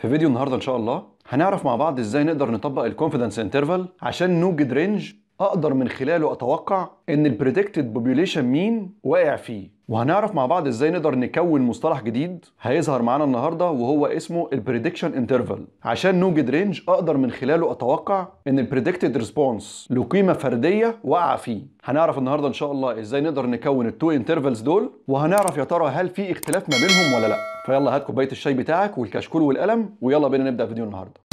في فيديو النهارده ان شاء الله هنعرف مع بعض ازاي نقدر نطبق الكونفيدنس انترفال عشان نوجد رينج اقدر من خلاله اتوقع ان البريدكتد بوبيوليشن مين واقع فيه وهنعرف مع بعض ازاي نقدر نكون مصطلح جديد هيظهر معانا النهارده وهو اسمه البريدكشن انترفال عشان نوجد رينج اقدر من خلاله اتوقع ان البريدكتد ريسبونس لقيمه فرديه واقعه فيه هنعرف النهارده ان شاء الله ازاي نقدر نكون التو انترفالز دول وهنعرف يا ترى هل في اختلاف ما بينهم ولا لا فيلا هات كوبايه الشاي بتاعك والكشكول والقلم ويلا بينا نبدا فيديو النهارده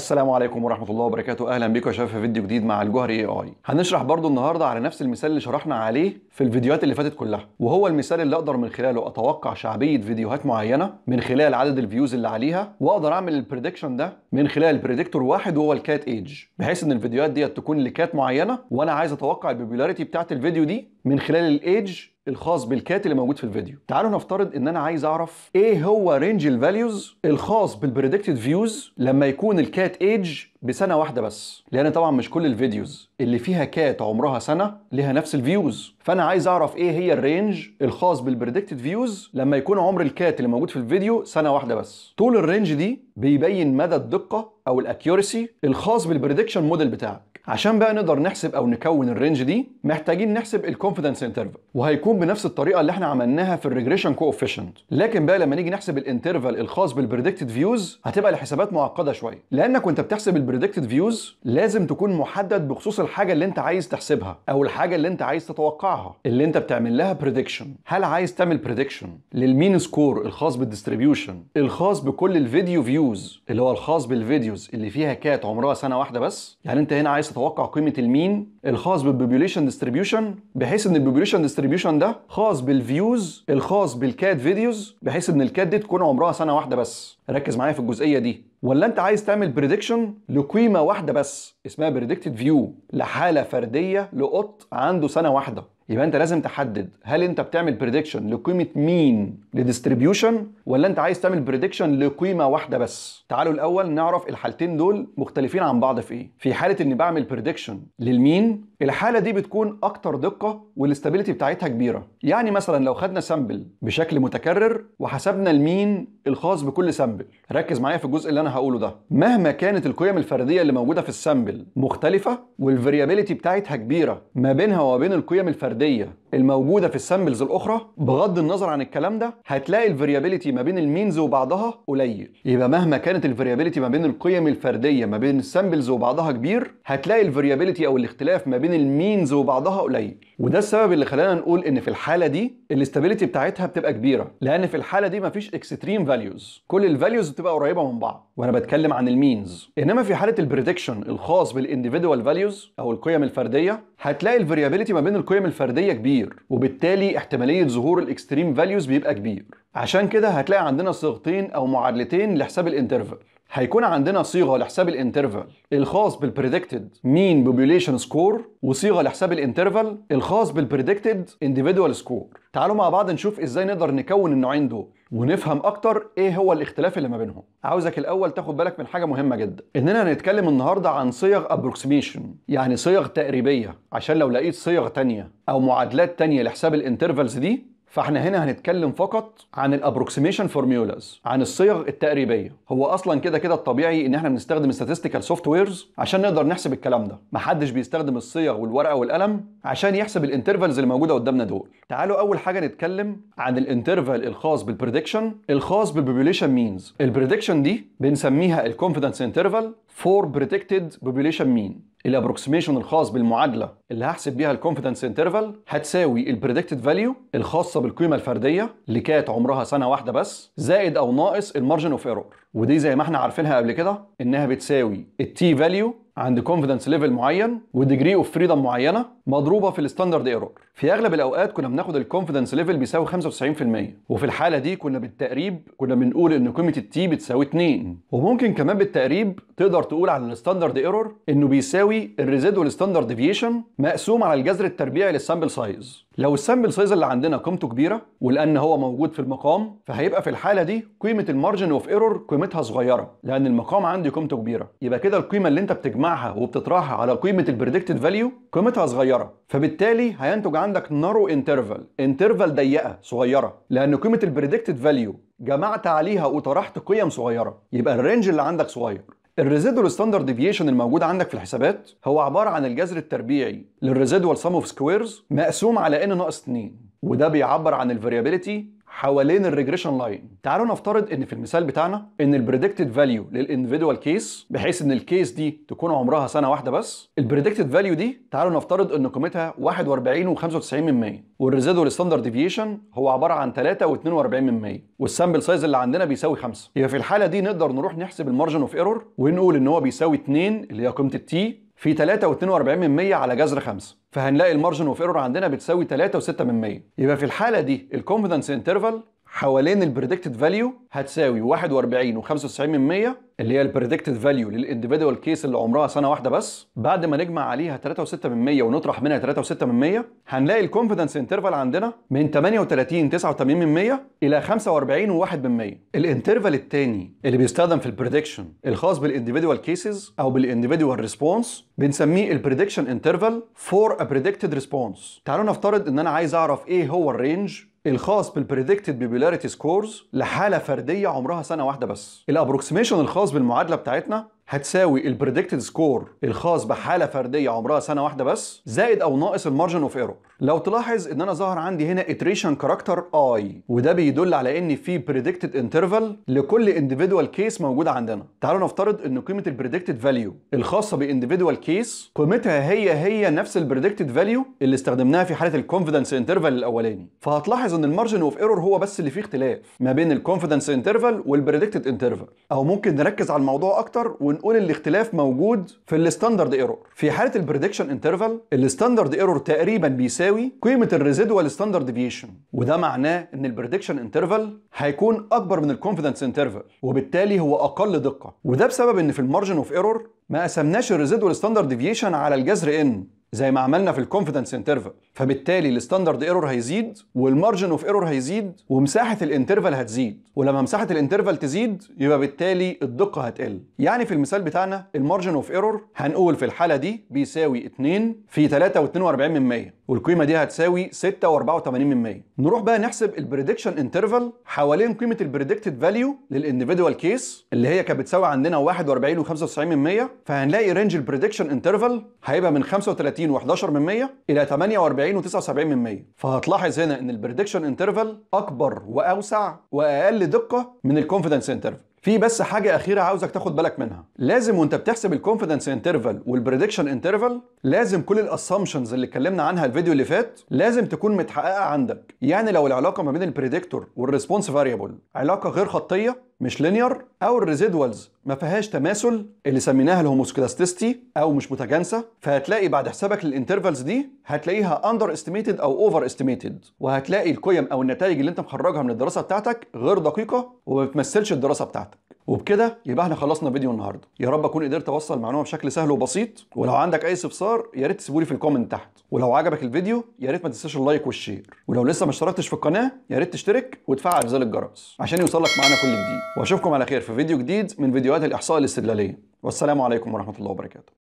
السلام عليكم ورحمه الله وبركاته اهلا بكم يا شباب في فيديو جديد مع الجوهري اي اي هنشرح برضو النهارده على نفس المثال اللي شرحنا عليه في الفيديوهات اللي فاتت كلها وهو المثال اللي اقدر من خلاله اتوقع شعبيه فيديوهات معينه من خلال عدد الفيوز اللي عليها واقدر اعمل البريدكشن ده من خلال بريدكتور واحد وهو الكات ايج بحيث ان الفيديوهات ديت تكون لكات معينه وانا عايز اتوقع البوبيلاريتي بتاعت الفيديو دي من خلال الايدج الخاص بالكات اللي موجود في الفيديو تعالوا نفترض ان انا عايز اعرف ايه هو رينج الفاليوز الخاص بالبريدكتد فيوز لما يكون الكات ايج بسنه واحده بس لان طبعا مش كل الفيديوز اللي فيها كات عمرها سنه ليها نفس الفيوز فانا عايز اعرف ايه هي الرينج الخاص بالبريدكتد فيوز لما يكون عمر الكات اللي موجود في الفيديو سنه واحده بس طول الرينج دي بيبين مدى الدقه او الاكيورسي الخاص بالبريدكشن موديل بتاعك عشان بقى نقدر نحسب او نكون الرينج دي محتاجين نحسب الكونفيدنس انترفال وهيكون بنفس الطريقه اللي احنا عملناها في الريجريشن كوفيشنت لكن بقى لما نيجي نحسب الانترفال الخاص بالبريدكتد فيوز هتبقى الحسابات معقده شويه لانك وانت بتحسب البريدكتد فيوز لازم تكون محدد بخصوص الحاجه اللي انت عايز تحسبها او الحاجه اللي انت عايز تتوقعها اللي انت بتعمل لها بريدكشن هل عايز تعمل بريدكشن للمين سكور الخاص بالديستريبيوشن الخاص بكل الفيديو فيوز اللي هو الخاص بالفيديوز اللي فيها كات عمرها سنه واحده بس يعني انت هنا عايز نتوقع قيمه المين الخاص بالبوبوليشن ديستريبيوشن بحيث ان البوبوليشن ديستريبيوشن ده خاص بالفيوز الخاص بالكات فيديوز بحيث ان الكات دي تكون عمرها سنه واحده بس ركز معايا في الجزئيه دي ولا انت عايز تعمل بريدكشن لقيمه واحده بس اسمها بريدكتد فيو لحاله فرديه لقط عنده سنه واحده يبقى انت لازم تحدد هل انت بتعمل بريدكشن لقيمه مين لديستريبيوشن ولا انت عايز تعمل بريدكشن لقيمه واحده بس تعالوا الاول نعرف الحالتين دول مختلفين عن بعض في ايه في حاله اني بعمل بريدكشن للمين الحالة دي بتكون أكتر دقة والاستابيليتي بتاعتها كبيرة يعني مثلا لو خدنا سامبل بشكل متكرر وحسبنا المين الخاص بكل سامبل ركز معايا في الجزء اللي أنا هقوله ده مهما كانت القيم الفردية اللي موجودة في السامبل مختلفة والفاريابيليتي بتاعتها كبيرة ما بينها وبين القيم الفردية الموجودة في السامبلز الأخرى بغض النظر عن الكلام ده هتلاقي الفاريابيليتي ما بين المينز وبعضها قليل يبقى مهما كانت الفاريابيليتي ما بين القيم الفردية ما بين السامبلز وبعضها كبير هتلاقي الفاريابيليتي أو الاختلاف ما بين بين المينز وبعضها قليل وده السبب اللي خلانا نقول ان في الحاله دي الاستابيليتي بتاعتها بتبقى كبيره لان في الحاله دي مفيش اكستريم فاليوز كل الفاليوز بتبقى قريبه من بعض وانا بتكلم عن المينز انما في حاله البريدكشن الخاص بالانديفيدوال فاليوز او القيم الفرديه هتلاقي الفاريابيليتي ما بين القيم الفرديه كبير وبالتالي احتماليه ظهور الاكستريم فاليوز بيبقى كبير عشان كده هتلاقي عندنا صيغتين او معادلتين لحساب الانترفال هيكون عندنا صيغه لحساب الانترفال الخاص بالبريدكتد مين بوبوليشن سكور وصيغه لحساب الانترفال الخاص بالبريدكتد انديفيدوال سكور تعالوا مع بعض نشوف ازاي نقدر نكون النوعين دول ونفهم اكتر ايه هو الاختلاف اللي ما بينهم عاوزك الاول تاخد بالك من حاجه مهمه جدا اننا هنتكلم النهارده عن صيغ ابروكسيميشن يعني صيغ تقريبيه عشان لو لقيت صيغ تانية او معادلات تانية لحساب الانترفالز دي فاحنا هنا هنتكلم فقط عن الابروكسيميشن فورميولاز عن الصيغ التقريبيه هو اصلا كده كده الطبيعي ان احنا بنستخدم statistical سوفت ويرز عشان نقدر نحسب الكلام ده محدش بيستخدم الصيغ والورقه والقلم عشان يحسب الانترفالز اللي موجوده قدامنا دول تعالوا اول حاجه نتكلم عن الانترفال الخاص بالبريدكشن الخاص بالبوبوليشن مينز البريدكشن دي بنسميها الكونفيدنس انترفال فور بريدكتد بوبوليشن مين الابروكسيميشن الخاص بالمعادله اللي هحسب بيها الكونفيدنس انترفال هتساوي البريدكتد فاليو الخاصه بالقيمه الفرديه اللي كانت عمرها سنه واحده بس زائد او ناقص المارجن اوف ايرور ودي زي ما احنا عارفينها قبل كده انها بتساوي التي فاليو عند كونفيدنس ليفل معين وديجري اوف فريدم معينه مضروبه في الستاندرد ايرور في اغلب الاوقات كنا بناخد الكونفيدنس ليفل بيساوي 95% وفي الحاله دي كنا بالتقريب كنا بنقول ان قيمه التي بتساوي 2 وممكن كمان بالتقريب تقدر تقول على الستاندرد ايرور انه بيساوي الريزيدوال ستاندرد ديفيشن مقسوم على الجذر التربيعي للسامبل سايز لو السامبل سايز اللي عندنا قيمته كبيره ولان هو موجود في المقام فهيبقى في الحاله دي قيمه المارجن اوف ايرور قيمتها صغيره لان المقام عندي قيمته كبيره يبقى كده القيمه اللي انت بتجمعها وبتطرحها على قيمه البريدكتد فاليو قيمتها صغيره فبالتالي هينتج عندك نارو انترفال انترفال ضيقه صغيره لان قيمه البريدكتد فاليو جمعت عليها وطرحت قيم صغيره يبقى الرينج اللي عندك صغير الريزيدوال ستاندرد ديفيشن الموجود عندك في الحسابات هو عباره عن الجذر التربيعي للريزيدوال سام اوف سكويرز مقسوم على ان ناقص 2 وده بيعبر عن الفاريابيليتي حوالين الريجريشن لاين تعالوا نفترض ان في المثال بتاعنا ان البريدكتد فاليو للانفيدوال كيس بحيث ان الكيس دي تكون عمرها سنه واحده بس البريدكتد فاليو دي تعالوا نفترض ان قيمتها 41 و95 من 100 والريزيدوال ستاندرد ديفيشن هو عباره عن 3 و42 من 100 والسامبل سايز اللي عندنا بيساوي 5 يبقى في الحاله دي نقدر نروح نحسب المارجن اوف ايرور ونقول ان هو بيساوي 2 اللي هي قيمه التي في 3.42 من 100 على جذر 5 فهنلاقي المارجن اوف ايرور عندنا بتساوي 3.6 من 100 يبقى في الحاله دي الكونفيدنس انترفال حوالين البريدكتد فاليو هتساوي 41 و95 من 100 اللي هي البريدكتد فاليو للانديفيدوال كيس اللي عمرها سنه واحده بس بعد ما نجمع عليها 3.6% ونطرح منها 3.6% هنلاقي الكونفيدنس انترفال عندنا من 38 89% الى 45 و1% الانترفال الثاني اللي بيستخدم في البريدكشن الخاص بالانديفيدوال كيسز او بالانديفيدوال ريسبونس بنسميه البريدكشن انترفال فور ا بريدكتد ريسبونس تعالوا نفترض ان انا عايز اعرف ايه هو الرينج الخاص بالبريدكتد بيبولاريتي سكورز لحاله فرديه عمرها سنه واحده بس الابروكسيميشن الخاص بالمعادله بتاعتنا هتساوي البريدكتد سكور الخاص بحاله فرديه عمرها سنه واحده بس زائد او ناقص المارجن اوف ايرور لو تلاحظ ان انا ظهر عندي هنا اتريشن كاركتر اي وده بيدل على ان في بريدكتد انترفال لكل انديفيدوال كيس موجوده عندنا تعالوا نفترض ان قيمه البريدكتد فاليو الخاصه بانديفيدوال كيس قيمتها هي هي نفس البريدكتد فاليو اللي استخدمناها في حاله الكونفيدنس انترفال الاولاني فهتلاحظ ان المارجن اوف ايرور هو بس اللي فيه اختلاف ما بين الكونفيدنس انترفال والبريدكتد انترفال او ممكن نركز على الموضوع اكتر ون بنقول الاختلاف موجود في الستاندرد ايرور في حاله البريدكشن انترفال الستاندرد ايرور تقريبا بيساوي قيمه الريزيدوال ستاندرد ديفيشن وده معناه ان البريدكشن انترفال هيكون اكبر من الكونفيدنس انترفال وبالتالي هو اقل دقه وده بسبب ان في المارجن اوف ايرور ما قسمناش الريزيدوال ستاندرد ديفيشن على الجذر ان زي ما عملنا في الكونفيدنس انترفال فبالتالي الستاندرد ايرور هيزيد والمارجن اوف ايرور هيزيد ومساحه الانترفال هتزيد ولما مساحه الانترفال تزيد يبقى بالتالي الدقه هتقل يعني في المثال بتاعنا المارجن اوف ايرور هنقول في الحاله دي بيساوي 2 في 3.42 من 100 والقيمه دي هتساوي 6.84% نروح بقى نحسب البريدكشن انترفال حوالين قيمه البريدكتد فاليو للانديفيديوال كيس اللي هي كانت بتساوي عندنا 41 و95% فهنلاقي رينج البريدكشن انترفال هيبقى من 35 و11% الى 48 و79% فهتلاحظ هنا ان البريدكشن انترفال اكبر واوسع واقل دقه من الكونفيدنس انترفال في بس حاجة أخيرة عاوزك تاخد بالك منها، لازم وأنت بتحسب الكونفدنس انترفال والبريدكشن انترفال لازم كل الاسامبشنز اللي اتكلمنا عنها الفيديو اللي فات لازم تكون متحققة عندك، يعني لو العلاقة ما بين البريدكتور والريسبونس فاريبل علاقة غير خطية مش لينير او الريزيدوالز ما فيهاش تماثل اللي سميناها الهوموسكلاستيستي او مش متجانسه فهتلاقي بعد حسابك للانترفالز دي هتلاقيها اندر استيميتد او اوفر استيميتد وهتلاقي القيم او النتائج اللي انت مخرجها من الدراسه بتاعتك غير دقيقه وما بتمثلش الدراسه بتاعتك وبكده يبقى احنا خلصنا فيديو النهارده يا رب اكون قدرت اوصل المعلومه بشكل سهل وبسيط ولو عندك اي استفسار يا ريت تسيبولي في الكومنت تحت ولو عجبك الفيديو يا ريت ما تنساش اللايك والشير ولو لسه ما اشتركتش في القناه يا ريت تشترك وتفعل زر الجرس عشان يوصلك معانا كل جديد واشوفكم على خير في فيديو جديد من فيديوهات الاحصاء الاستدلاليه والسلام عليكم ورحمه الله وبركاته